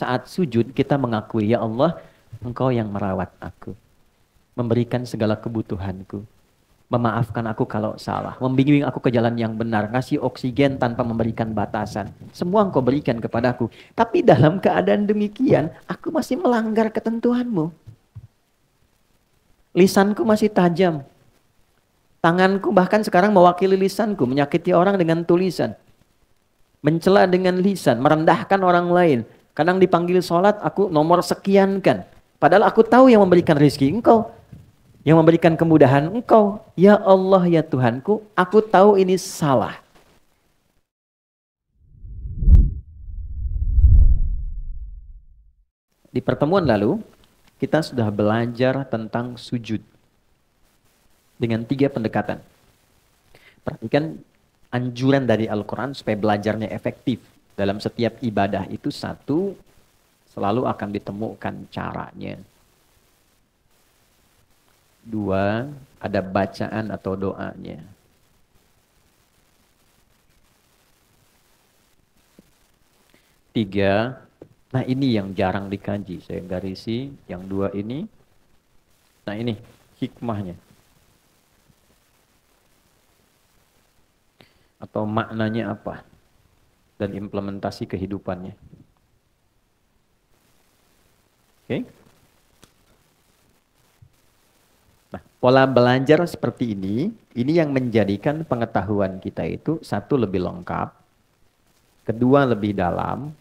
saat sujud kita mengakui, Ya Allah, Engkau yang merawat aku. Memberikan segala kebutuhanku. Memaafkan aku kalau salah. Membimbing aku ke jalan yang benar. Ngasih oksigen tanpa memberikan batasan. Semua engkau berikan kepadaku. Tapi dalam keadaan demikian, aku masih melanggar ketentuanmu. Lisanku masih tajam. Tanganku bahkan sekarang mewakili lisanku. Menyakiti orang dengan tulisan. Mencela dengan lisan. Merendahkan orang lain Kadang dipanggil sholat, aku nomor sekian kan. Padahal aku tahu yang memberikan rezeki engkau. Yang memberikan kemudahan engkau. Ya Allah ya Tuhanku, aku tahu ini salah. Di pertemuan lalu, kita sudah belajar tentang sujud dengan tiga pendekatan. Perhatikan anjuran dari Al-Quran supaya belajarnya efektif. Dalam setiap ibadah itu satu selalu akan ditemukan caranya. Dua, ada bacaan atau doanya. Tiga, nah ini yang jarang dikaji. Saya garisi yang dua ini. Nah ini hikmahnya. Atau maknanya apa? dan implementasi kehidupannya. Oke. Okay? Nah, pola belajar seperti ini, ini yang menjadikan pengetahuan kita itu satu lebih lengkap, kedua lebih dalam,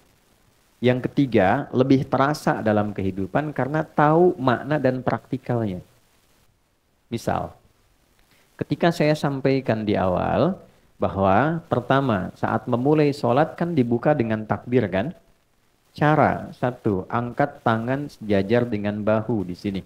yang ketiga lebih terasa dalam kehidupan karena tahu makna dan praktikalnya. Misal, ketika saya sampaikan di awal, bahwa pertama saat memulai sholat kan dibuka dengan takbir kan? Cara satu, angkat tangan sejajar dengan bahu di sini.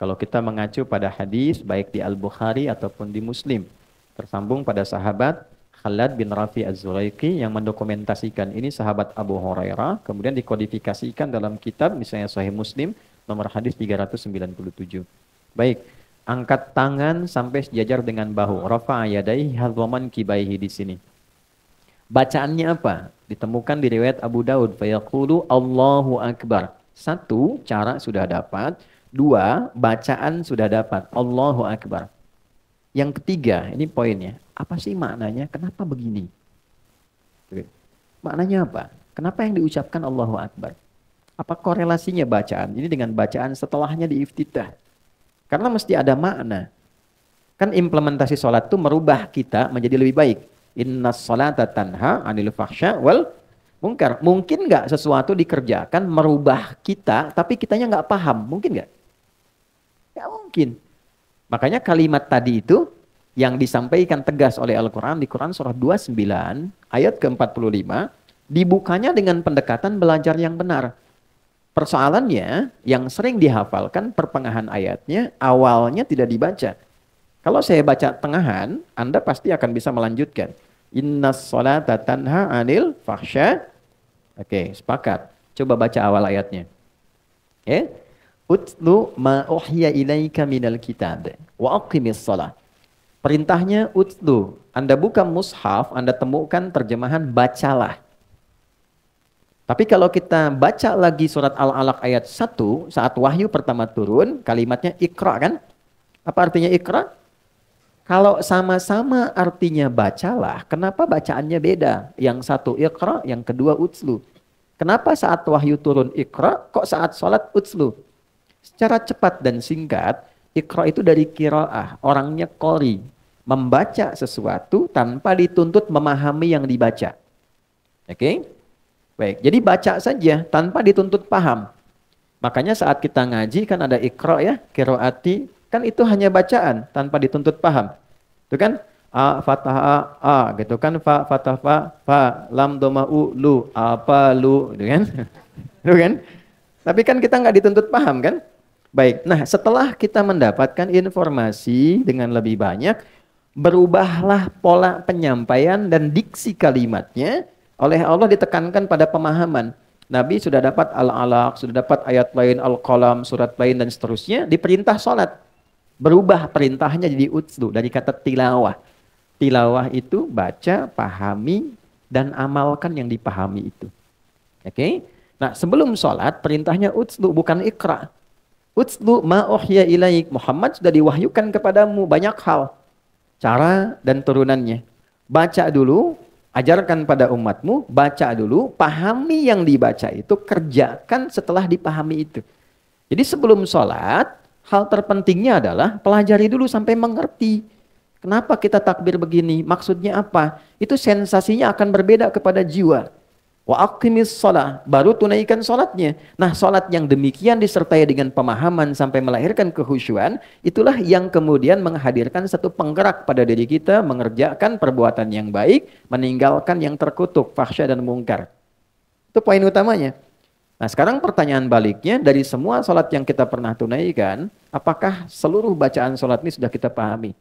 Kalau kita mengacu pada hadis baik di Al-Bukhari ataupun di Muslim, tersambung pada sahabat Khalid bin Rafi az zulaiki yang mendokumentasikan ini sahabat Abu Hurairah, kemudian dikodifikasikan dalam kitab misalnya Sahih Muslim nomor hadis 397. Baik, angkat tangan sampai sejajar dengan bahu. Rafa yadai hadwaman kibaihi di sini. Bacaannya apa? Ditemukan di riwayat Abu Daud. Fayaqulu Allahu Akbar. Satu, cara sudah dapat. Dua, bacaan sudah dapat. Allahu Akbar. Yang ketiga, ini poinnya. Apa sih maknanya? Kenapa begini? Maknanya apa? Kenapa yang diucapkan Allahu Akbar? Apa korelasinya bacaan ini dengan bacaan setelahnya di iftitah? Karena mesti ada makna. Kan implementasi sholat itu merubah kita menjadi lebih baik. Inna sholata tanha anil fahsya wal mungkar. Mungkin nggak sesuatu dikerjakan merubah kita, tapi kitanya nggak paham. Mungkin nggak? Ya mungkin. Makanya kalimat tadi itu yang disampaikan tegas oleh Al-Quran di Quran surah 29 ayat ke-45 dibukanya dengan pendekatan belajar yang benar. Persoalannya yang sering dihafalkan perpengahan ayatnya awalnya tidak dibaca. Kalau saya baca tengahan, Anda pasti akan bisa melanjutkan. Inna sholata tanha anil fahsya. Oke, okay, sepakat. Coba baca awal ayatnya. Oke. Okay. Utlu ma uhya ilaika minal kitab wa aqimis Perintahnya utlu. Anda buka mushaf, Anda temukan terjemahan bacalah. Tapi kalau kita baca lagi surat Al-Alaq ayat 1 saat wahyu pertama turun, kalimatnya ikra kan? Apa artinya ikra? Kalau sama-sama artinya bacalah, kenapa bacaannya beda? Yang satu ikra, yang kedua utslu. Kenapa saat wahyu turun ikra, kok saat sholat utslu? Secara cepat dan singkat, ikra itu dari kiraah, orangnya kori. Membaca sesuatu tanpa dituntut memahami yang dibaca. Oke? Okay? Baik, jadi baca saja tanpa dituntut paham. Makanya saat kita ngaji kan ada ikro ya, kiroati, kan itu hanya bacaan tanpa dituntut paham. Itu kan a fatah a, a gitu kan fa fatah fa fa lam doma u lu apa lu gitu kan. gitu kan? Tapi kan kita nggak dituntut paham kan? Baik. Nah, setelah kita mendapatkan informasi dengan lebih banyak, berubahlah pola penyampaian dan diksi kalimatnya oleh Allah ditekankan pada pemahaman. Nabi sudah dapat al-alaq, sudah dapat ayat lain al-qalam, surat lain dan seterusnya. Diperintah sholat. Berubah perintahnya jadi utslu dari kata tilawah. Tilawah itu baca, pahami, dan amalkan yang dipahami itu. Oke? Okay? Nah sebelum sholat perintahnya utslu bukan ikra. Utslu ma'uhya ilaik. Muhammad sudah diwahyukan kepadamu banyak hal. Cara dan turunannya. Baca dulu, Ajarkan pada umatmu, baca dulu, pahami yang dibaca itu, kerjakan setelah dipahami itu. Jadi sebelum sholat, hal terpentingnya adalah pelajari dulu sampai mengerti. Kenapa kita takbir begini? Maksudnya apa? Itu sensasinya akan berbeda kepada jiwa. Wa aqimis sholat, baru tunaikan sholatnya. Nah sholat yang demikian disertai dengan pemahaman sampai melahirkan kehusuan, itulah yang kemudian menghadirkan satu penggerak pada diri kita mengerjakan perbuatan yang baik, meninggalkan yang terkutuk, fahsyah dan mungkar. Itu poin utamanya. Nah sekarang pertanyaan baliknya dari semua sholat yang kita pernah tunaikan, apakah seluruh bacaan sholat ini sudah kita pahami?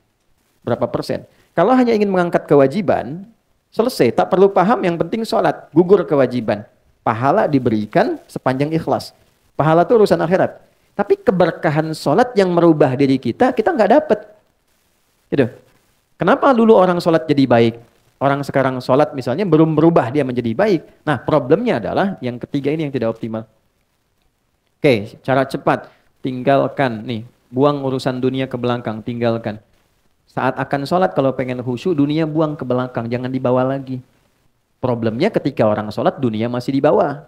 Berapa persen? Kalau hanya ingin mengangkat kewajiban, Selesai, tak perlu paham, yang penting sholat. Gugur kewajiban. Pahala diberikan sepanjang ikhlas. Pahala itu urusan akhirat. Tapi keberkahan sholat yang merubah diri kita, kita nggak dapat. Gitu. Kenapa dulu orang sholat jadi baik? Orang sekarang sholat misalnya belum berubah dia menjadi baik. Nah problemnya adalah yang ketiga ini yang tidak optimal. Oke, cara cepat tinggalkan nih, buang urusan dunia ke belakang, tinggalkan. Saat akan sholat kalau pengen khusyuk dunia buang ke belakang, jangan dibawa lagi. Problemnya ketika orang sholat dunia masih di bawah.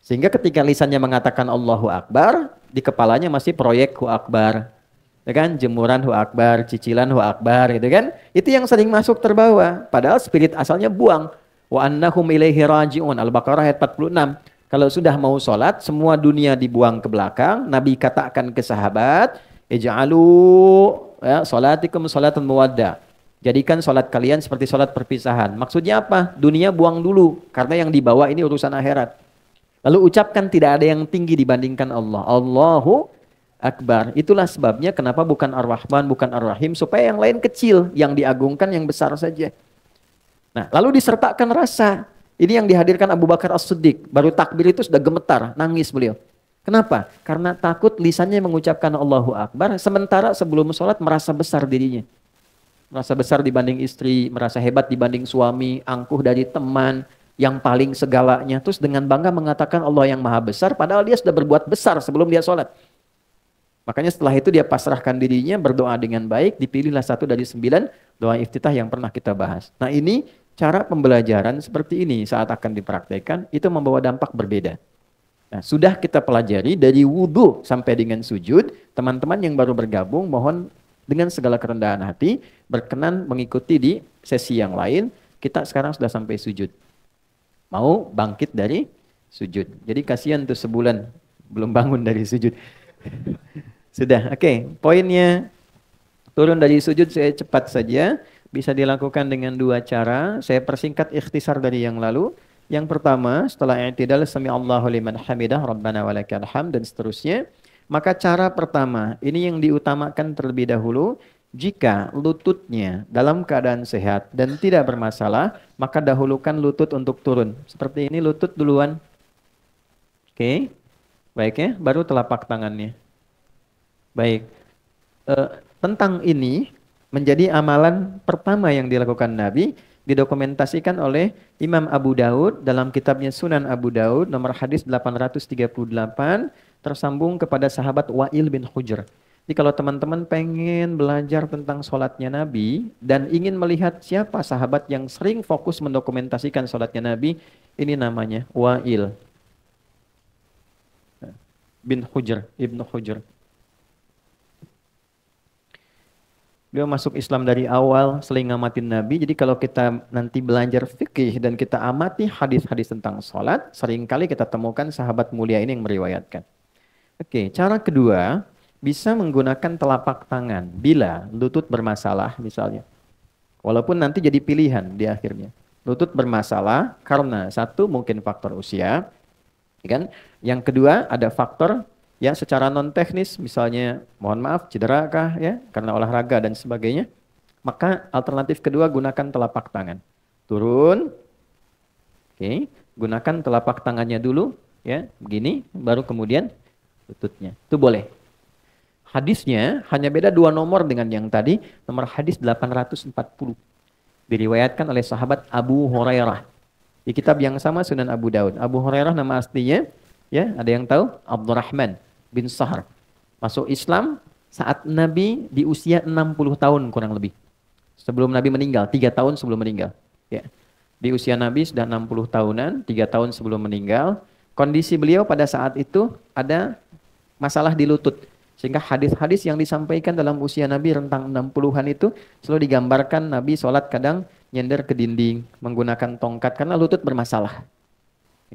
Sehingga ketika lisannya mengatakan Allahu Akbar, di kepalanya masih proyek Hu Akbar. Ya kan? Jemuran Hu Akbar, cicilan Hu Akbar gitu kan. Itu yang sering masuk terbawa. Padahal spirit asalnya buang. Wa annahum ilaihi raji'un. Al-Baqarah ayat 46. Kalau sudah mau sholat, semua dunia dibuang ke belakang. Nabi katakan ke sahabat, Ija'alu ya, salatikum salatan muwadda. Jadikan salat kalian seperti salat perpisahan. Maksudnya apa? Dunia buang dulu karena yang dibawa ini urusan akhirat. Lalu ucapkan tidak ada yang tinggi dibandingkan Allah. Allahu akbar. Itulah sebabnya kenapa bukan Ar-Rahman, bukan Ar-Rahim supaya yang lain kecil, yang diagungkan yang besar saja. Nah, lalu disertakan rasa. Ini yang dihadirkan Abu Bakar As-Siddiq. Baru takbir itu sudah gemetar, nangis beliau. Kenapa? Karena takut lisannya mengucapkan Allahu Akbar, sementara sebelum sholat merasa besar dirinya. Merasa besar dibanding istri, merasa hebat dibanding suami, angkuh dari teman, yang paling segalanya. Terus dengan bangga mengatakan Allah yang maha besar, padahal dia sudah berbuat besar sebelum dia sholat. Makanya setelah itu dia pasrahkan dirinya, berdoa dengan baik, dipilihlah satu dari sembilan doa iftitah yang pernah kita bahas. Nah ini cara pembelajaran seperti ini saat akan dipraktekkan, itu membawa dampak berbeda. Nah, sudah kita pelajari dari wudhu sampai dengan sujud, teman-teman yang baru bergabung mohon dengan segala kerendahan hati berkenan mengikuti di sesi yang lain. Kita sekarang sudah sampai sujud. Mau bangkit dari sujud. Jadi kasihan tuh sebulan belum bangun dari sujud. sudah, oke. Okay. Poinnya turun dari sujud saya cepat saja. Bisa dilakukan dengan dua cara. Saya persingkat ikhtisar dari yang lalu yang pertama, setelah i'tidal sami Allahu liman hamidah rabbana walakal hamd dan seterusnya. Maka cara pertama, ini yang diutamakan terlebih dahulu, jika lututnya dalam keadaan sehat dan tidak bermasalah, maka dahulukan lutut untuk turun. Seperti ini lutut duluan. Oke. Okay. Baik ya, baru telapak tangannya. Baik. E, tentang ini menjadi amalan pertama yang dilakukan Nabi didokumentasikan oleh Imam Abu Daud dalam kitabnya Sunan Abu Daud nomor hadis 838 tersambung kepada sahabat Wa'il bin Hujr. Jadi kalau teman-teman pengen belajar tentang sholatnya Nabi dan ingin melihat siapa sahabat yang sering fokus mendokumentasikan sholatnya Nabi, ini namanya Wa'il bin Hujr, Ibnu Hujr. Dia masuk Islam dari awal, seling ngamatin Nabi. Jadi kalau kita nanti belajar fikih dan kita amati hadis-hadis tentang sholat, seringkali kita temukan sahabat mulia ini yang meriwayatkan. Oke, cara kedua, bisa menggunakan telapak tangan bila lutut bermasalah misalnya. Walaupun nanti jadi pilihan di akhirnya. Lutut bermasalah karena satu mungkin faktor usia, kan? Yang kedua ada faktor ya secara non teknis misalnya mohon maaf cedera kah ya karena olahraga dan sebagainya maka alternatif kedua gunakan telapak tangan turun oke gunakan telapak tangannya dulu ya begini baru kemudian lututnya itu boleh hadisnya hanya beda dua nomor dengan yang tadi nomor hadis 840 diriwayatkan oleh sahabat Abu Hurairah di kitab yang sama Sunan Abu Daud Abu Hurairah nama aslinya ya ada yang tahu Abdurrahman bin Sahar. Masuk Islam saat Nabi di usia 60 tahun kurang lebih. Sebelum Nabi meninggal, tiga tahun sebelum meninggal. Ya. Di usia Nabi sudah 60 tahunan, tiga tahun sebelum meninggal. Kondisi beliau pada saat itu ada masalah di lutut. Sehingga hadis-hadis yang disampaikan dalam usia Nabi rentang 60-an itu selalu digambarkan Nabi sholat kadang nyender ke dinding menggunakan tongkat karena lutut bermasalah.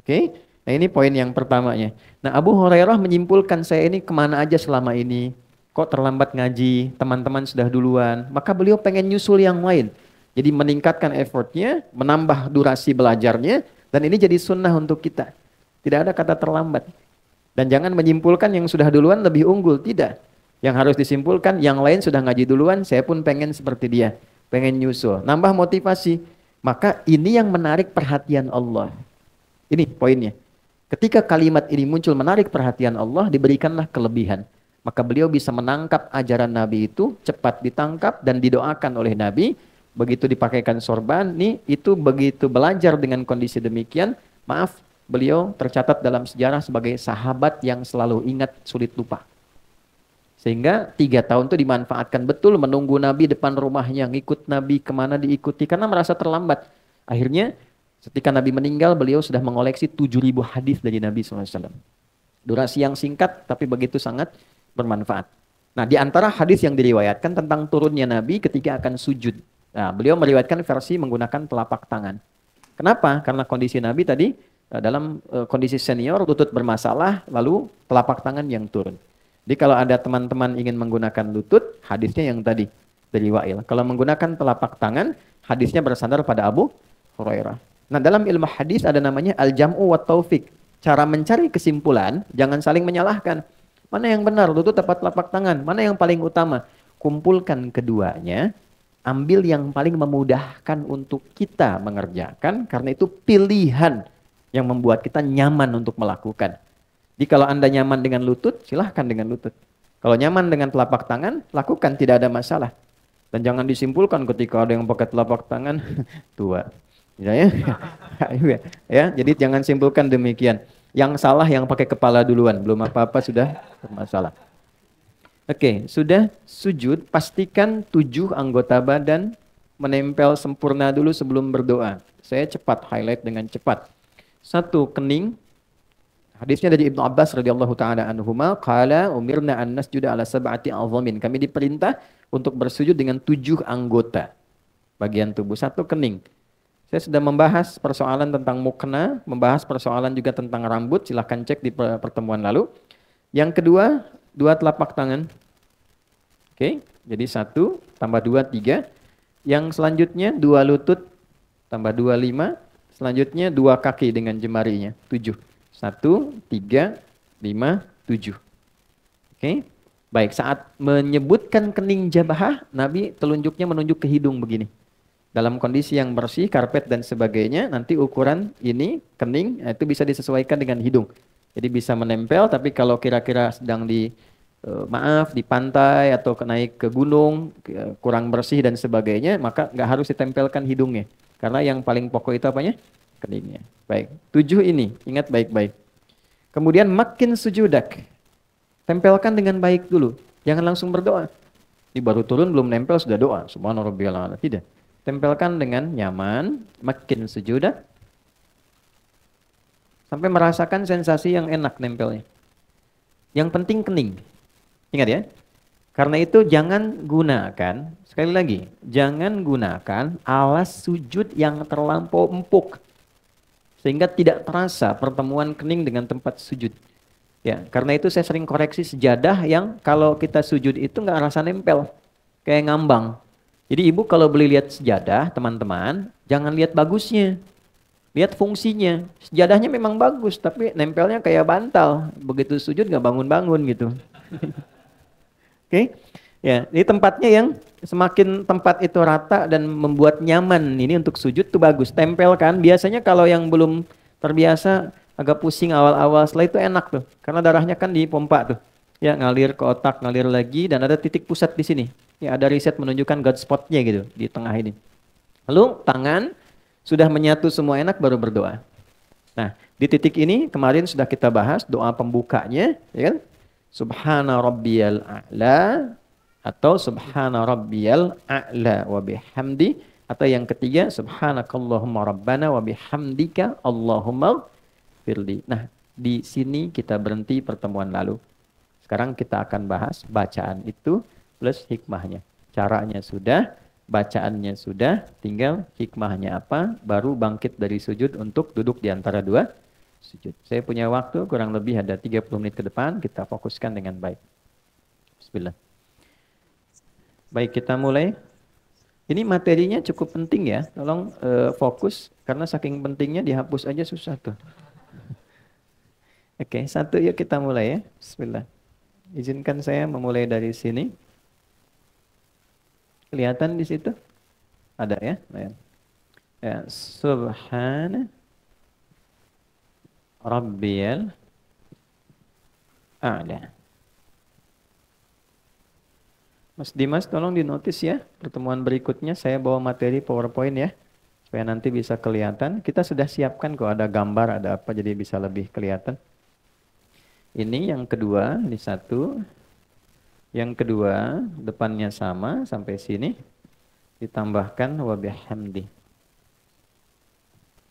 Oke, okay? Nah ini poin yang pertamanya. Nah Abu Hurairah menyimpulkan saya ini kemana aja selama ini. Kok terlambat ngaji, teman-teman sudah duluan. Maka beliau pengen nyusul yang lain. Jadi meningkatkan effortnya, menambah durasi belajarnya. Dan ini jadi sunnah untuk kita. Tidak ada kata terlambat. Dan jangan menyimpulkan yang sudah duluan lebih unggul. Tidak. Yang harus disimpulkan, yang lain sudah ngaji duluan, saya pun pengen seperti dia. Pengen nyusul. Nambah motivasi. Maka ini yang menarik perhatian Allah. Ini poinnya. Ketika kalimat ini muncul menarik perhatian Allah, diberikanlah kelebihan. Maka beliau bisa menangkap ajaran Nabi itu, cepat ditangkap dan didoakan oleh Nabi. Begitu dipakaikan sorban, nih itu begitu belajar dengan kondisi demikian, maaf, beliau tercatat dalam sejarah sebagai sahabat yang selalu ingat, sulit lupa. Sehingga tiga tahun itu dimanfaatkan betul menunggu Nabi depan rumahnya, ngikut Nabi kemana diikuti, karena merasa terlambat. Akhirnya Ketika Nabi meninggal, beliau sudah mengoleksi 7.000 hadis dari Nabi SAW. Durasi yang singkat, tapi begitu sangat bermanfaat. Nah, di antara hadis yang diriwayatkan tentang turunnya Nabi ketika akan sujud. Nah, beliau meriwayatkan versi menggunakan telapak tangan. Kenapa? Karena kondisi Nabi tadi eh, dalam eh, kondisi senior, lutut bermasalah, lalu telapak tangan yang turun. Jadi kalau ada teman-teman ingin menggunakan lutut, hadisnya yang tadi dari Wa'il. Kalau menggunakan telapak tangan, hadisnya bersandar pada Abu Hurairah. Nah, dalam ilmu hadis ada namanya al-jam'u wa taufik. Cara mencari kesimpulan, jangan saling menyalahkan. Mana yang benar, lutut tepat telapak tangan, mana yang paling utama. Kumpulkan keduanya, ambil yang paling memudahkan untuk kita mengerjakan, karena itu pilihan yang membuat kita nyaman untuk melakukan. Jadi kalau Anda nyaman dengan lutut, silahkan dengan lutut. Kalau nyaman dengan telapak tangan, lakukan, tidak ada masalah. Dan jangan disimpulkan ketika ada yang pakai telapak tangan, tua. Iya, ya, ya jadi jangan simpulkan demikian yang salah yang pakai kepala duluan belum apa-apa sudah bermasalah Oke, sudah sujud, pastikan tujuh anggota badan menempel sempurna dulu sebelum berdoa. Saya cepat highlight dengan cepat. Satu, kening. Hadisnya dari Ibnu Abbas radhiyallahu taala anhuma qala umirna an nasjuda ala sab'ati azamin. Kami diperintah untuk bersujud dengan tujuh anggota bagian tubuh. Satu, kening. Saya sudah membahas persoalan tentang mukna, membahas persoalan juga tentang rambut, silahkan cek di pertemuan lalu. Yang kedua, dua telapak tangan. Oke, jadi satu, tambah dua, tiga. Yang selanjutnya dua lutut, tambah dua, lima. Selanjutnya dua kaki dengan jemarinya, tujuh. Satu, tiga, lima, tujuh. Oke, baik. Saat menyebutkan kening jabahah, Nabi telunjuknya menunjuk ke hidung begini dalam kondisi yang bersih, karpet dan sebagainya, nanti ukuran ini kening eh, itu bisa disesuaikan dengan hidung. Jadi bisa menempel, tapi kalau kira-kira sedang di eh, maaf di pantai atau naik ke gunung kurang bersih dan sebagainya, maka nggak harus ditempelkan hidungnya, karena yang paling pokok itu apanya keningnya. Baik, tujuh ini ingat baik-baik. Kemudian makin sujudak, tempelkan dengan baik dulu, jangan langsung berdoa. Ini baru turun belum nempel sudah doa, subhanallah tidak. Tempelkan dengan nyaman, makin sejudah. Sampai merasakan sensasi yang enak nempelnya. Yang penting kening. Ingat ya. Karena itu jangan gunakan, sekali lagi, jangan gunakan alas sujud yang terlampau empuk. Sehingga tidak terasa pertemuan kening dengan tempat sujud. Ya, karena itu saya sering koreksi sejadah yang kalau kita sujud itu nggak rasa nempel, kayak ngambang. Jadi ibu kalau beli lihat sejadah, teman-teman, jangan lihat bagusnya. Lihat fungsinya. Sejadahnya memang bagus, tapi nempelnya kayak bantal. Begitu sujud nggak bangun-bangun gitu. Oke? Okay? Ya, ini tempatnya yang semakin tempat itu rata dan membuat nyaman. Ini untuk sujud tuh bagus. tempelkan Biasanya kalau yang belum terbiasa agak pusing awal-awal. Setelah itu enak tuh. Karena darahnya kan dipompa tuh. Ya, ngalir ke otak, ngalir lagi dan ada titik pusat di sini. Ya ada riset menunjukkan God spotnya gitu di tengah ini. Lalu tangan sudah menyatu semua enak baru berdoa. Nah di titik ini kemarin sudah kita bahas doa pembukanya, ya kan? Subhana rabbiyal a'la atau subhana rabbiyal a'la wa bihamdi atau yang ketiga subhanakallahumma rabbana wa bihamdika allahumma firli. Nah, di sini kita berhenti pertemuan lalu. Sekarang kita akan bahas bacaan itu plus hikmahnya. Caranya sudah, bacaannya sudah, tinggal hikmahnya apa, baru bangkit dari sujud untuk duduk di antara dua sujud. Saya punya waktu kurang lebih ada 30 menit ke depan, kita fokuskan dengan baik. Bismillah. Baik, kita mulai. Ini materinya cukup penting ya, tolong uh, fokus karena saking pentingnya dihapus aja susah tuh. Oke, okay, satu yuk kita mulai ya. Bismillah. Izinkan saya memulai dari sini. Kelihatan di situ? Ada ya? Ya. ya. Subhan Rabbiyal A'la. Mas Dimas tolong dinotis ya, pertemuan berikutnya saya bawa materi PowerPoint ya, supaya nanti bisa kelihatan. Kita sudah siapkan kok ada gambar, ada apa, jadi bisa lebih kelihatan. Ini yang kedua, ini satu, yang kedua, depannya sama sampai sini ditambahkan wa bihamdi.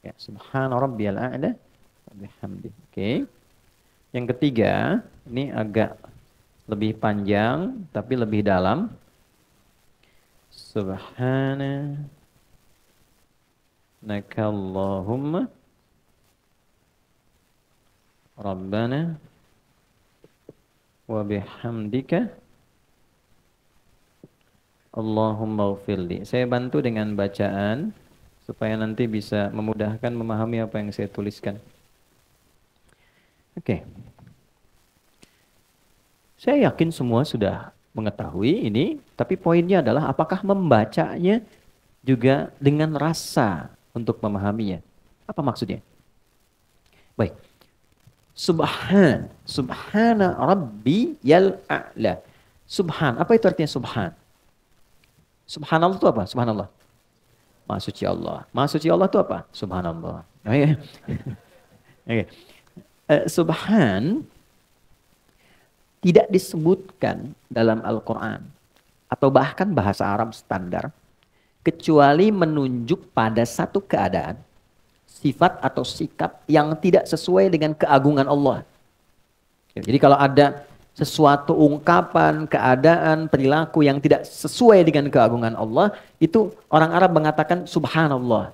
Ya, subhana rabbiyal a'la wa bihamdi. Oke. Okay. Yang ketiga, ini agak lebih panjang tapi lebih dalam. Subhana nakallahumma rabbana wa bihamdika Allahumma ufirli. Saya bantu dengan bacaan supaya nanti bisa memudahkan memahami apa yang saya tuliskan. Oke. Okay. Saya yakin semua sudah mengetahui ini, tapi poinnya adalah apakah membacanya juga dengan rasa untuk memahaminya. Apa maksudnya? Baik. Subhan, subhana Rabbiyal a'la. Subhan, apa itu artinya subhan? Subhanallah itu apa? Subhanallah. Maha suci Allah. Maha suci Allah itu apa? Subhanallah. Oh, iya. Oke. Okay. Uh, eh, subhan tidak disebutkan dalam Al-Quran atau bahkan bahasa Arab standar kecuali menunjuk pada satu keadaan sifat atau sikap yang tidak sesuai dengan keagungan Allah. Jadi kalau ada sesuatu ungkapan, keadaan, perilaku yang tidak sesuai dengan keagungan Allah, itu orang Arab mengatakan subhanallah.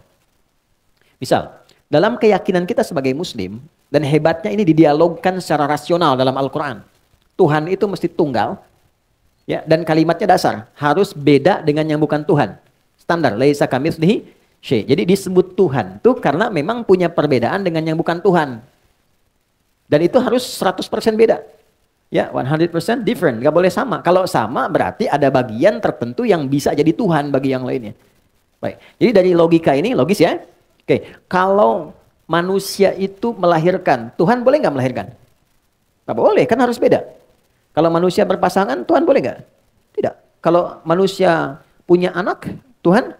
Misal, dalam keyakinan kita sebagai muslim, dan hebatnya ini didialogkan secara rasional dalam Al-Quran. Tuhan itu mesti tunggal, ya dan kalimatnya dasar, harus beda dengan yang bukan Tuhan. Standar, laisa nih she Jadi disebut Tuhan itu karena memang punya perbedaan dengan yang bukan Tuhan. Dan itu harus 100% beda. Ya, 100% different, Gak boleh sama. Kalau sama berarti ada bagian tertentu yang bisa jadi Tuhan bagi yang lainnya. Baik. Jadi dari logika ini logis ya. Oke, kalau manusia itu melahirkan, Tuhan boleh nggak melahirkan? Tidak boleh, kan harus beda. Kalau manusia berpasangan, Tuhan boleh nggak? Tidak. Kalau manusia punya anak, Tuhan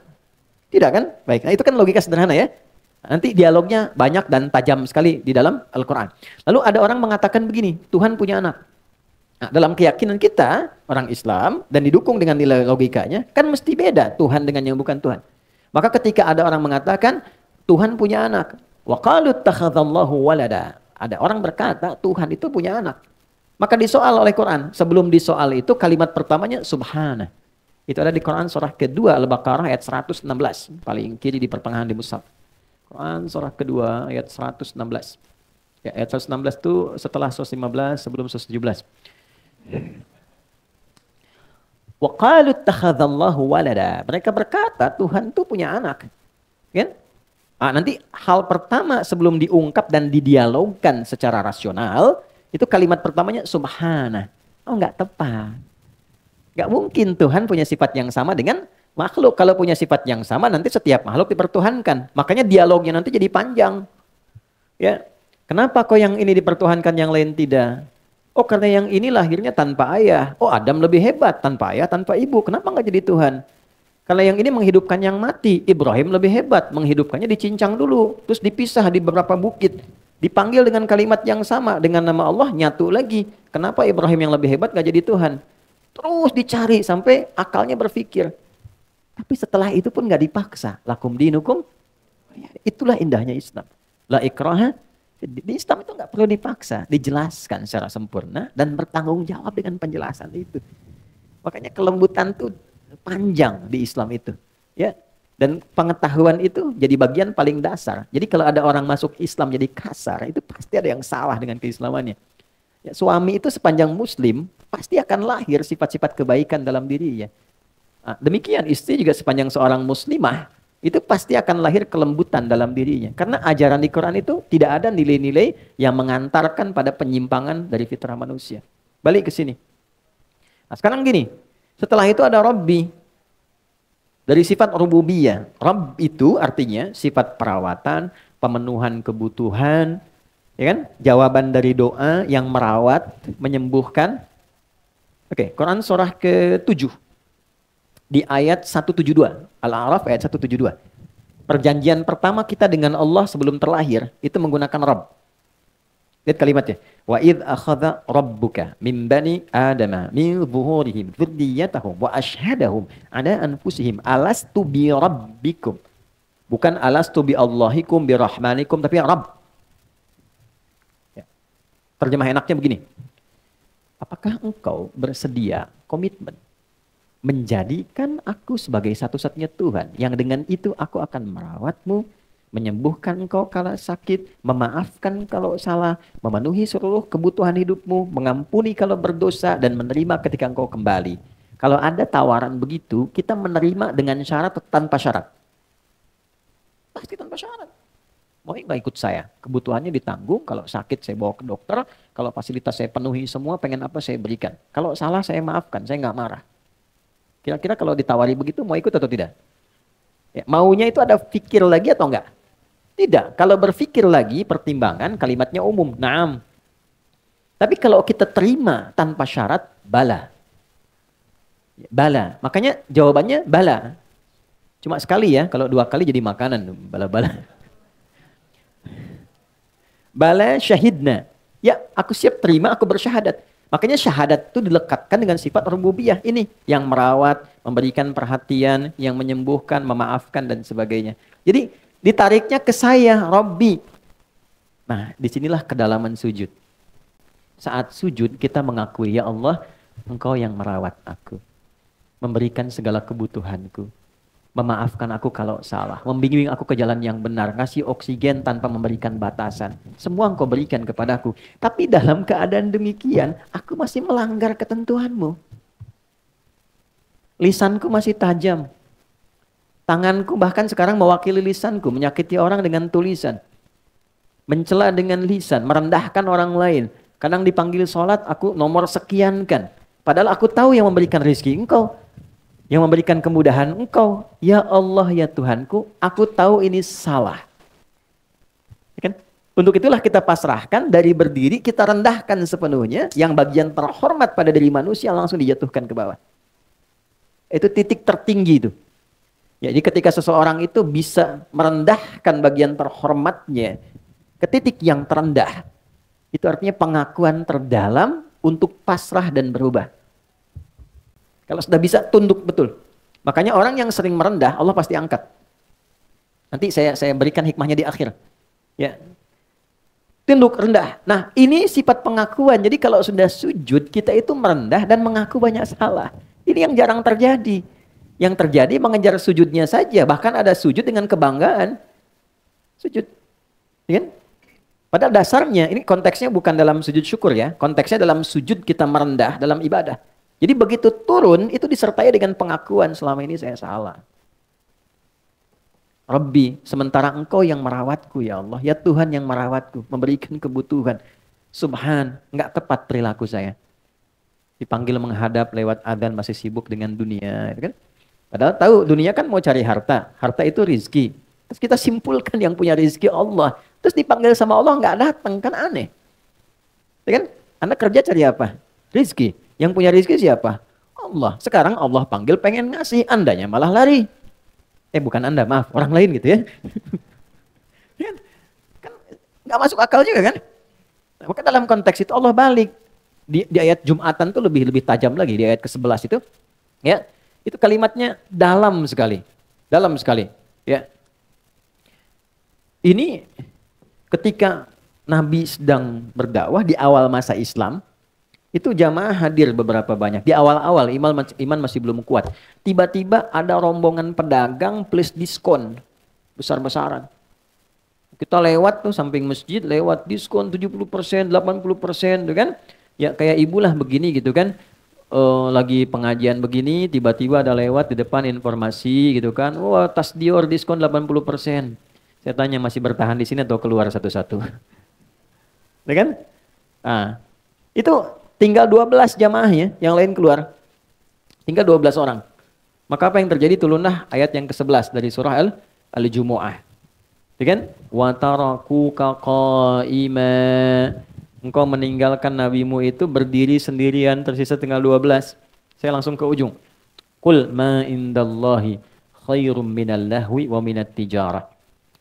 tidak kan? Baik, nah itu kan logika sederhana ya. Nanti dialognya banyak dan tajam sekali di dalam Al-Quran. Lalu ada orang mengatakan begini, Tuhan punya anak. Nah, dalam keyakinan kita, orang Islam, dan didukung dengan nilai logikanya, kan mesti beda Tuhan dengan yang bukan Tuhan. Maka ketika ada orang mengatakan, Tuhan punya anak. Waqalu walada. Ada orang berkata, Tuhan itu punya anak. Maka disoal oleh Quran. Sebelum disoal itu, kalimat pertamanya, subhana Itu ada di Quran surah kedua, Al-Baqarah ayat 116. Paling kiri di pertengahan di Musab. Quran surah kedua ayat 116. Ya, ayat 116 itu setelah 115 sebelum 117. Wa takhadallahu walada. Mereka berkata Tuhan tuh punya anak. Kan? Ah, nanti hal pertama sebelum diungkap dan didialogkan secara rasional, itu kalimat pertamanya subhana. Oh enggak tepat. Enggak mungkin Tuhan punya sifat yang sama dengan makhluk. Kalau punya sifat yang sama nanti setiap makhluk dipertuhankan. Makanya dialognya nanti jadi panjang. Ya, Kenapa kok yang ini dipertuhankan yang lain tidak? Oh karena yang ini lahirnya tanpa ayah. Oh Adam lebih hebat tanpa ayah, tanpa ibu. Kenapa nggak jadi Tuhan? Karena yang ini menghidupkan yang mati. Ibrahim lebih hebat, menghidupkannya dicincang dulu. Terus dipisah di beberapa bukit. Dipanggil dengan kalimat yang sama, dengan nama Allah nyatu lagi. Kenapa Ibrahim yang lebih hebat nggak jadi Tuhan? Terus dicari sampai akalnya berpikir. Tapi setelah itu pun nggak dipaksa. Lakum dinukum. Itulah indahnya Islam. La ikraha di Islam itu nggak perlu dipaksa, dijelaskan secara sempurna dan bertanggung jawab dengan penjelasan itu. Makanya kelembutan itu panjang di Islam itu. Ya, dan pengetahuan itu jadi bagian paling dasar. Jadi kalau ada orang masuk Islam jadi kasar, itu pasti ada yang salah dengan keislamannya. Ya, suami itu sepanjang muslim pasti akan lahir sifat-sifat kebaikan dalam dirinya. Nah, demikian istri juga sepanjang seorang muslimah itu pasti akan lahir kelembutan dalam dirinya. Karena ajaran di Quran itu tidak ada nilai-nilai yang mengantarkan pada penyimpangan dari fitrah manusia. Balik ke sini. Nah, sekarang gini, setelah itu ada Robbi. Dari sifat rububiyah, Rabb itu artinya sifat perawatan, pemenuhan kebutuhan, ya kan? Jawaban dari doa yang merawat, menyembuhkan. Oke, Quran surah ke-7 di ayat 172. Al-A'raf ayat 172. Perjanjian pertama kita dengan Allah sebelum terlahir itu menggunakan Rabb. Lihat kalimatnya. Wa id akhadha rabbuka min bani adama min zuhurihim dzurriyyatahum wa ashhadahum ala anfusihim alastu bi rabbikum. Bukan alastu bi Allahikum bi rahmanikum tapi Rabb. Ya. Terjemah enaknya begini. Apakah engkau bersedia komitmen menjadikan aku sebagai satu-satunya Tuhan yang dengan itu aku akan merawatmu, menyembuhkan engkau kalau sakit, memaafkan kalau salah, memenuhi seluruh kebutuhan hidupmu, mengampuni kalau berdosa dan menerima ketika engkau kembali. Kalau ada tawaran begitu, kita menerima dengan syarat atau tanpa syarat. Pasti tanpa syarat. Mau nggak ikut saya? Kebutuhannya ditanggung, kalau sakit saya bawa ke dokter, kalau fasilitas saya penuhi semua, pengen apa saya berikan. Kalau salah saya maafkan, saya nggak marah. Kira-kira kalau ditawari begitu mau ikut atau tidak? Ya, maunya itu ada pikir lagi atau enggak? Tidak. Kalau berpikir lagi pertimbangan kalimatnya umum. Naam. Tapi kalau kita terima tanpa syarat bala. Ya, bala. Makanya jawabannya bala. Cuma sekali ya, kalau dua kali jadi makanan bala-bala. Bala syahidna. Ya, aku siap terima, aku bersyahadat. Makanya syahadat itu dilekatkan dengan sifat rububiyah ini yang merawat, memberikan perhatian, yang menyembuhkan, memaafkan dan sebagainya. Jadi ditariknya ke saya, Robbi. Nah, disinilah kedalaman sujud. Saat sujud kita mengakui, ya Allah, Engkau yang merawat aku. Memberikan segala kebutuhanku memaafkan aku kalau salah, membimbing aku ke jalan yang benar, ngasih oksigen tanpa memberikan batasan. Semua engkau berikan kepadaku. Tapi dalam keadaan demikian, aku masih melanggar ketentuanmu. Lisanku masih tajam. Tanganku bahkan sekarang mewakili lisanku, menyakiti orang dengan tulisan. Mencela dengan lisan, merendahkan orang lain. Kadang dipanggil sholat, aku nomor sekian kan. Padahal aku tahu yang memberikan rezeki engkau yang memberikan kemudahan engkau. Ya Allah ya Tuhanku, aku tahu ini salah. Ya kan? Untuk itulah kita pasrahkan dari berdiri, kita rendahkan sepenuhnya yang bagian terhormat pada diri manusia langsung dijatuhkan ke bawah. Itu titik tertinggi itu. Ya, jadi ketika seseorang itu bisa merendahkan bagian terhormatnya ke titik yang terendah, itu artinya pengakuan terdalam untuk pasrah dan berubah. Kalau sudah bisa tunduk betul. Makanya orang yang sering merendah Allah pasti angkat. Nanti saya saya berikan hikmahnya di akhir. Ya. Tunduk rendah. Nah, ini sifat pengakuan. Jadi kalau sudah sujud kita itu merendah dan mengaku banyak salah. Ini yang jarang terjadi. Yang terjadi mengejar sujudnya saja. Bahkan ada sujud dengan kebanggaan. Sujud. Ya kan? Padahal dasarnya ini konteksnya bukan dalam sujud syukur ya. Konteksnya dalam sujud kita merendah dalam ibadah. Jadi begitu turun itu disertai dengan pengakuan selama ini saya salah. Rabbi, sementara engkau yang merawatku ya Allah, ya Tuhan yang merawatku, memberikan kebutuhan. Subhan, Enggak tepat perilaku saya. Dipanggil menghadap lewat adzan masih sibuk dengan dunia. Gitu kan? Padahal tahu dunia kan mau cari harta, harta itu rizki. Terus kita simpulkan yang punya rizki Allah. Terus dipanggil sama Allah enggak datang kan aneh. Iya kan? Anda kerja cari apa? Rizki. Yang punya rezeki siapa? Allah. Sekarang Allah panggil pengen ngasih, andanya malah lari. Eh bukan anda, maaf, orang lain gitu ya. ya. kan nggak masuk akal juga kan? maka dalam konteks itu Allah balik. Di, di ayat Jumatan tuh lebih lebih tajam lagi di ayat ke-11 itu ya. Itu kalimatnya dalam sekali. Dalam sekali, ya. Ini ketika Nabi sedang berdakwah di awal masa Islam, itu jamaah hadir beberapa banyak. Di awal-awal iman, iman masih belum kuat. Tiba-tiba ada rombongan pedagang plus diskon besar-besaran. Kita lewat tuh samping masjid, lewat diskon 70%, 80% tuh kan. Ya kayak ibulah begini gitu kan. E, lagi pengajian begini, tiba-tiba ada lewat di depan informasi gitu kan. Wah, tas Dior diskon 80%. Saya tanya masih bertahan di sini atau keluar satu-satu. Ya kan? Ah, itu Tinggal 12 jamaahnya, yang lain keluar. Tinggal 12 orang. Maka apa yang terjadi turunlah ayat yang ke-11 dari surah Al Al-Jumu'ah. Ya kan? Wa tarakuka qaima. Engkau meninggalkan nabimu itu berdiri sendirian tersisa tinggal 12. Saya langsung ke ujung. Qul ma indallahi khairum minal lahwi wa minat tijarah.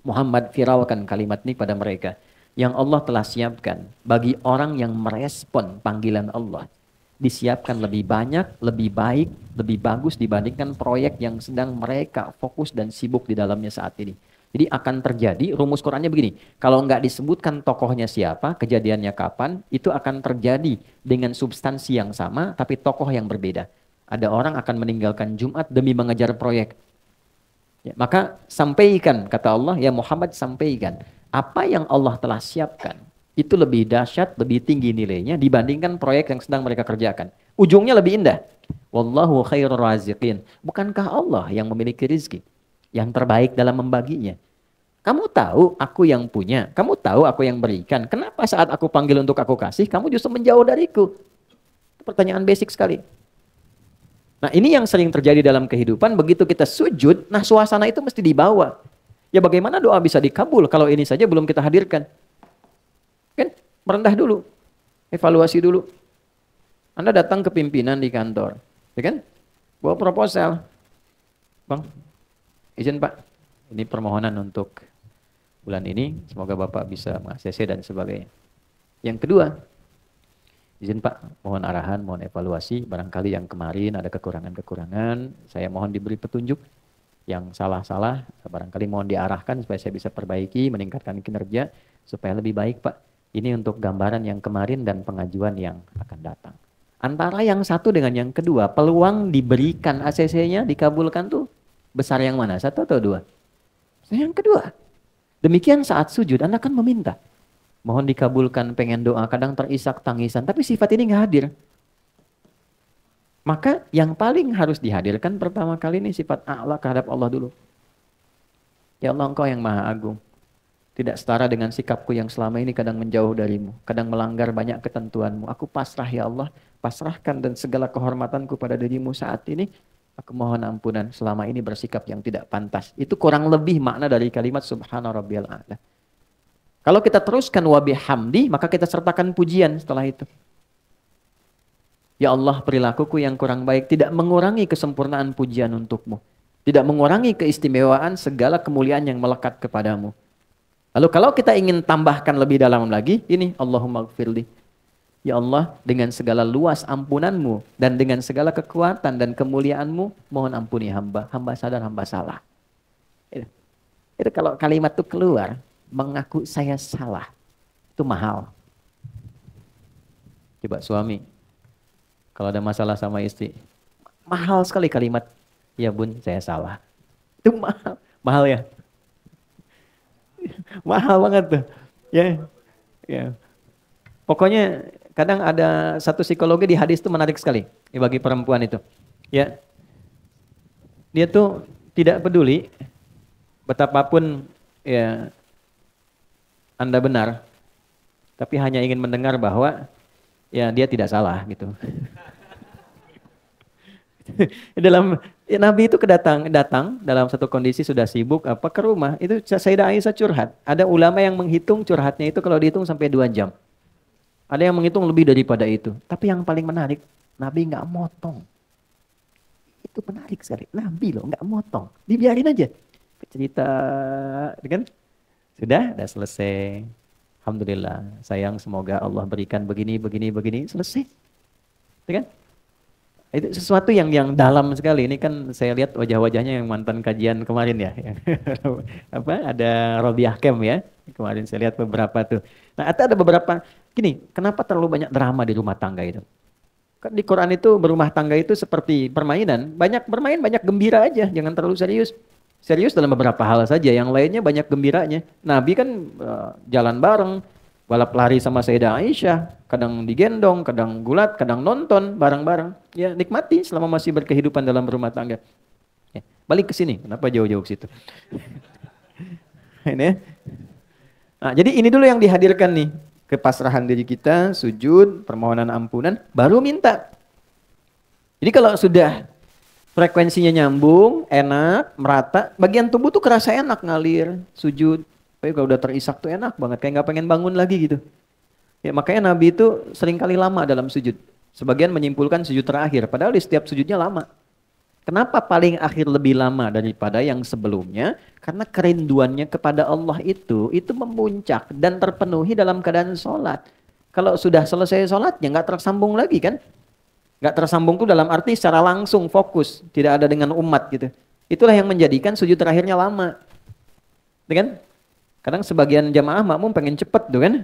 Muhammad viralkan kalimat ini pada mereka yang Allah telah siapkan bagi orang yang merespon panggilan Allah disiapkan lebih banyak, lebih baik, lebih bagus dibandingkan proyek yang sedang mereka fokus dan sibuk di dalamnya saat ini. Jadi akan terjadi rumus Qurannya begini, kalau nggak disebutkan tokohnya siapa, kejadiannya kapan, itu akan terjadi dengan substansi yang sama tapi tokoh yang berbeda. Ada orang akan meninggalkan Jumat demi mengejar proyek. Ya, maka sampaikan, kata Allah, ya Muhammad sampaikan apa yang Allah telah siapkan itu lebih dahsyat, lebih tinggi nilainya dibandingkan proyek yang sedang mereka kerjakan. Ujungnya lebih indah. Wallahu khairur raziqin. Bukankah Allah yang memiliki rizki? Yang terbaik dalam membaginya. Kamu tahu aku yang punya, kamu tahu aku yang berikan. Kenapa saat aku panggil untuk aku kasih, kamu justru menjauh dariku? Pertanyaan basic sekali. Nah ini yang sering terjadi dalam kehidupan, begitu kita sujud, nah suasana itu mesti dibawa. Ya bagaimana doa bisa dikabul kalau ini saja belum kita hadirkan? Kan merendah dulu. Evaluasi dulu. Anda datang ke pimpinan di kantor, ya kan? Bawa proposal. Bang, izin Pak. Ini permohonan untuk bulan ini, semoga Bapak bisa mengakses dan sebagainya. Yang kedua, izin Pak, mohon arahan, mohon evaluasi, barangkali yang kemarin ada kekurangan-kekurangan, saya mohon diberi petunjuk yang salah-salah barangkali mohon diarahkan supaya saya bisa perbaiki, meningkatkan kinerja supaya lebih baik Pak. Ini untuk gambaran yang kemarin dan pengajuan yang akan datang. Antara yang satu dengan yang kedua, peluang diberikan ACC-nya dikabulkan tuh besar yang mana? Satu atau dua? Yang kedua. Demikian saat sujud Anda akan meminta. Mohon dikabulkan, pengen doa, kadang terisak tangisan, tapi sifat ini nggak hadir. Maka yang paling harus dihadirkan pertama kali ini sifat Allah terhadap Allah dulu. Ya Allah engkau yang maha agung. Tidak setara dengan sikapku yang selama ini kadang menjauh darimu. Kadang melanggar banyak ketentuanmu. Aku pasrah ya Allah. Pasrahkan dan segala kehormatanku pada dirimu saat ini. Aku mohon ampunan selama ini bersikap yang tidak pantas. Itu kurang lebih makna dari kalimat subhana rabbiyal a'la. Kalau kita teruskan wabi hamdi, maka kita sertakan pujian setelah itu. Ya Allah perilakuku yang kurang baik tidak mengurangi kesempurnaan pujian untukmu. Tidak mengurangi keistimewaan segala kemuliaan yang melekat kepadamu. Lalu kalau kita ingin tambahkan lebih dalam lagi, ini Allahumma gfirli. Ya Allah, dengan segala luas ampunanmu dan dengan segala kekuatan dan kemuliaanmu, mohon ampuni hamba. Hamba sadar, hamba salah. Itu, itu kalau kalimat itu keluar, mengaku saya salah, itu mahal. Coba suami kalau ada masalah sama istri, mahal sekali kalimat, ya bun saya salah. Itu mahal, mahal ya. mahal banget tuh. Ya, ya. Pokoknya kadang ada satu psikologi di hadis itu menarik sekali ya bagi perempuan itu. Ya, dia tuh tidak peduli betapapun ya Anda benar, tapi hanya ingin mendengar bahwa ya dia tidak salah gitu. dalam ya, Nabi itu kedatang datang dalam satu kondisi sudah sibuk apa ke rumah itu Sayyidah Aisyah curhat. Ada ulama yang menghitung curhatnya itu kalau dihitung sampai dua jam. Ada yang menghitung lebih daripada itu. Tapi yang paling menarik Nabi nggak motong. Itu menarik sekali. Nabi loh nggak motong. Dibiarin aja. Cerita, gitu kan? Sudah, sudah selesai. Alhamdulillah, sayang semoga Allah berikan begini, begini, begini, selesai. Itu ya kan? Itu sesuatu yang yang dalam sekali. Ini kan saya lihat wajah-wajahnya yang mantan kajian kemarin ya. Apa ada Robiah Kem ya. Kemarin saya lihat beberapa tuh. Nah, atau ada beberapa gini, kenapa terlalu banyak drama di rumah tangga itu? Kan di Quran itu berumah tangga itu seperti permainan, banyak bermain, banyak gembira aja, jangan terlalu serius serius dalam beberapa hal saja. Yang lainnya banyak gembiranya. Nabi kan uh, jalan bareng, balap lari sama Sayyidah Aisyah, kadang digendong, kadang gulat, kadang nonton bareng-bareng. Ya nikmati selama masih berkehidupan dalam rumah tangga. Ya, balik ke sini, kenapa jauh-jauh ke situ? ini. Ya. Nah, jadi ini dulu yang dihadirkan nih kepasrahan diri kita, sujud, permohonan ampunan, baru minta. Jadi kalau sudah frekuensinya nyambung, enak, merata. Bagian tubuh tuh kerasa enak ngalir, sujud. Tapi kalau udah terisak tuh enak banget, kayak nggak pengen bangun lagi gitu. Ya makanya Nabi itu sering kali lama dalam sujud. Sebagian menyimpulkan sujud terakhir, padahal di setiap sujudnya lama. Kenapa paling akhir lebih lama daripada yang sebelumnya? Karena kerinduannya kepada Allah itu, itu memuncak dan terpenuhi dalam keadaan sholat. Kalau sudah selesai sholatnya nggak tersambung lagi kan? Nggak tersambung itu dalam arti secara langsung fokus, tidak ada dengan umat gitu. Itulah yang menjadikan sujud terakhirnya lama. Iya kan? Kadang sebagian jamaah makmum pengen cepet tuh kan.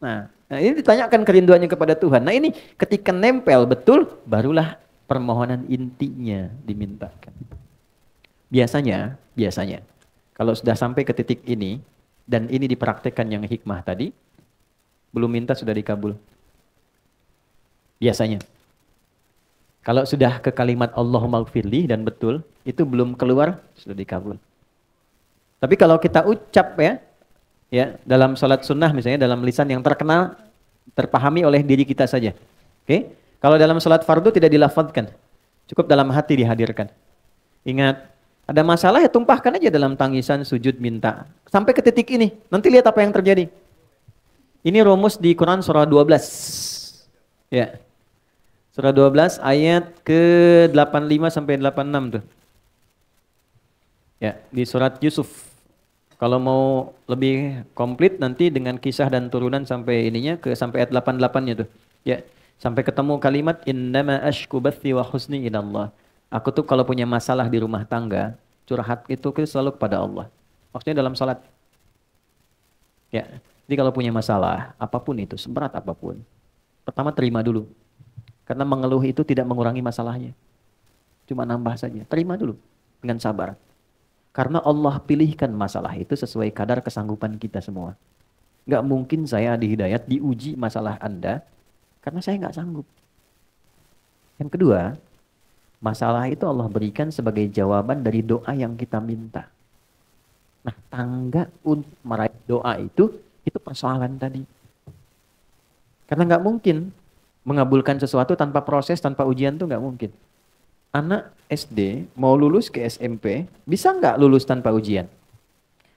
Nah, nah ini ditanyakan kerinduannya kepada Tuhan. Nah ini ketika nempel betul barulah permohonan intinya dimintakan. Biasanya, biasanya kalau sudah sampai ke titik ini dan ini dipraktekkan yang hikmah tadi, belum minta sudah dikabul. Biasanya. Kalau sudah ke kalimat Allahumma gfirli dan betul, itu belum keluar, sudah dikabul. Tapi kalau kita ucap ya, ya dalam sholat sunnah misalnya, dalam lisan yang terkenal, terpahami oleh diri kita saja. Oke, kalau dalam sholat fardu tidak dilafadkan, cukup dalam hati dihadirkan. Ingat, ada masalah ya tumpahkan aja dalam tangisan, sujud, minta. Sampai ke titik ini, nanti lihat apa yang terjadi. Ini rumus di Quran surah 12. Ya. Surah 12 ayat ke 85 sampai 86 tuh. Ya, di surat Yusuf. Kalau mau lebih komplit nanti dengan kisah dan turunan sampai ininya ke sampai ayat 88-nya tuh. Ya, sampai ketemu kalimat innama nama bathi wa husni ilallah. Aku tuh kalau punya masalah di rumah tangga, curhat itu selalu kepada Allah. Maksudnya dalam salat. Ya, jadi kalau punya masalah, apapun itu, seberat apapun, pertama terima dulu. Karena mengeluh itu tidak mengurangi masalahnya. Cuma nambah saja. Terima dulu dengan sabar. Karena Allah pilihkan masalah itu sesuai kadar kesanggupan kita semua. Gak mungkin saya di diuji masalah Anda karena saya nggak sanggup. Yang kedua, masalah itu Allah berikan sebagai jawaban dari doa yang kita minta. Nah, tangga untuk meraih doa itu, itu persoalan tadi. Karena nggak mungkin Mengabulkan sesuatu tanpa proses, tanpa ujian tuh nggak mungkin. Anak SD mau lulus ke SMP, bisa nggak lulus tanpa ujian?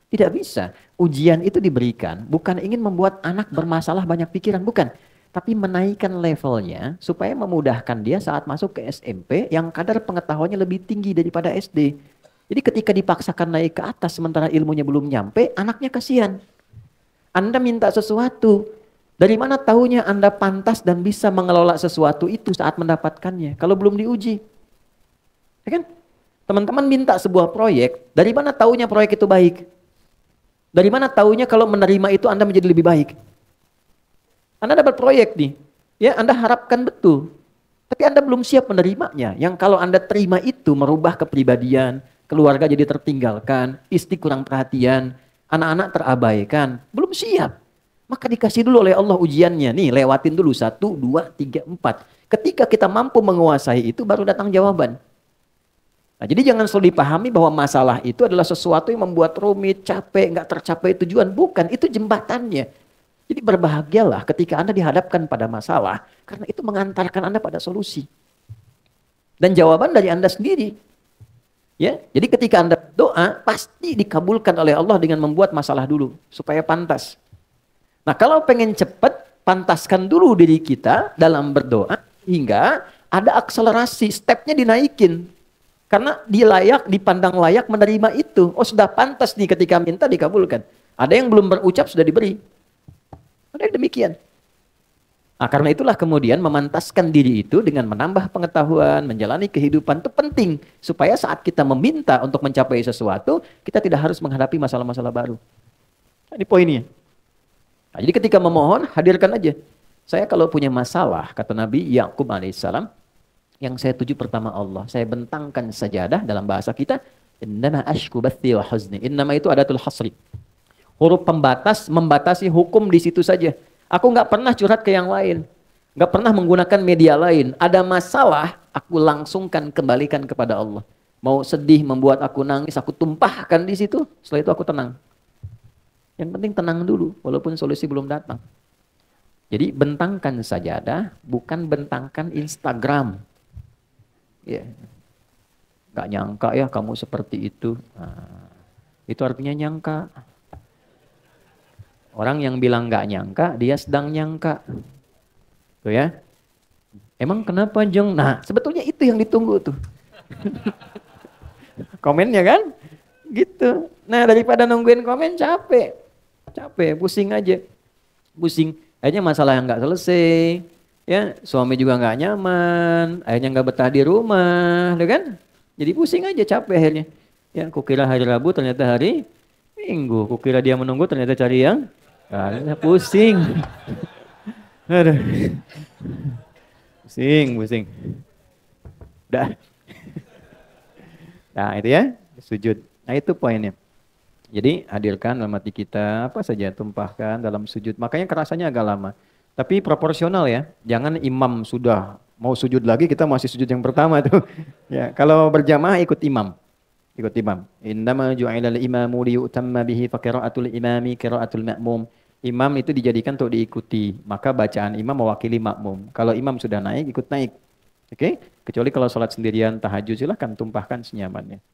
Tidak bisa. Ujian itu diberikan bukan ingin membuat anak bermasalah banyak pikiran, bukan. Tapi menaikkan levelnya supaya memudahkan dia saat masuk ke SMP yang kadar pengetahuannya lebih tinggi daripada SD. Jadi ketika dipaksakan naik ke atas sementara ilmunya belum nyampe, anaknya kasihan. Anda minta sesuatu, dari mana tahunya Anda pantas dan bisa mengelola sesuatu itu saat mendapatkannya kalau belum diuji? Ya kan? Teman-teman minta sebuah proyek, dari mana tahunya proyek itu baik? Dari mana tahunya kalau menerima itu Anda menjadi lebih baik? Anda dapat proyek nih, ya Anda harapkan betul. Tapi Anda belum siap menerimanya. Yang kalau Anda terima itu merubah kepribadian, keluarga jadi tertinggalkan, istri kurang perhatian, anak-anak terabaikan, belum siap. Maka dikasih dulu oleh Allah ujiannya. Nih, lewatin dulu. Satu, dua, tiga, empat. Ketika kita mampu menguasai itu, baru datang jawaban. Nah, jadi jangan selalu dipahami bahwa masalah itu adalah sesuatu yang membuat rumit, capek, nggak tercapai tujuan. Bukan, itu jembatannya. Jadi berbahagialah ketika Anda dihadapkan pada masalah, karena itu mengantarkan Anda pada solusi. Dan jawaban dari Anda sendiri. Ya, jadi ketika Anda doa, pasti dikabulkan oleh Allah dengan membuat masalah dulu, supaya pantas. Nah kalau pengen cepat, pantaskan dulu diri kita dalam berdoa hingga ada akselerasi, stepnya dinaikin. Karena dilayak, dipandang layak menerima itu. Oh sudah pantas nih ketika minta dikabulkan. Ada yang belum berucap sudah diberi. Ada yang demikian. Nah, karena itulah kemudian memantaskan diri itu dengan menambah pengetahuan, menjalani kehidupan itu penting supaya saat kita meminta untuk mencapai sesuatu, kita tidak harus menghadapi masalah-masalah baru. Nah, ini poinnya. Nah, jadi ketika memohon, hadirkan aja. Saya kalau punya masalah, kata Nabi Yakub alaihissalam, yang saya tuju pertama Allah, saya bentangkan sajadah dalam bahasa kita, innama ashku bathi wa huzni. Innama itu adatul hasri. Huruf pembatas membatasi hukum di situ saja. Aku nggak pernah curhat ke yang lain. Nggak pernah menggunakan media lain. Ada masalah, aku langsungkan kembalikan kepada Allah. Mau sedih, membuat aku nangis, aku tumpahkan di situ. Setelah itu aku tenang. Yang penting tenang dulu, walaupun solusi belum datang. Jadi bentangkan sajadah, bukan bentangkan Instagram. Ya. Yeah. Gak nyangka ya kamu seperti itu. Nah, itu artinya nyangka. Orang yang bilang gak nyangka, dia sedang nyangka. Tuh ya. Emang kenapa Jong? Nah sebetulnya itu yang ditunggu tuh. Komennya kan? Gitu. Nah daripada nungguin komen capek capek, pusing aja. Pusing, akhirnya masalah yang nggak selesai, ya suami juga nggak nyaman, akhirnya nggak betah di rumah, ya kan? Jadi pusing aja capek akhirnya. Ya, kukira hari Rabu ternyata hari Minggu. Kukira dia menunggu ternyata cari yang karena pusing. pusing, pusing. Udah. Nah itu ya, sujud. Nah itu poinnya. Jadi hadirkan dalam hati kita apa saja tumpahkan dalam sujud. Makanya kerasanya agak lama. Tapi proporsional ya. Jangan imam sudah mau sujud lagi kita masih sujud yang pertama tuh. ya, kalau berjamaah ikut imam. Ikut imam. Innama ju'ilal imamu liyutamma bihi fa qira'atul imami qira'atul ma'mum. Imam itu dijadikan untuk diikuti, maka bacaan imam mewakili makmum. Kalau imam sudah naik, ikut naik. Oke? Okay? Kecuali kalau sholat sendirian, tahajud silahkan tumpahkan senyamannya.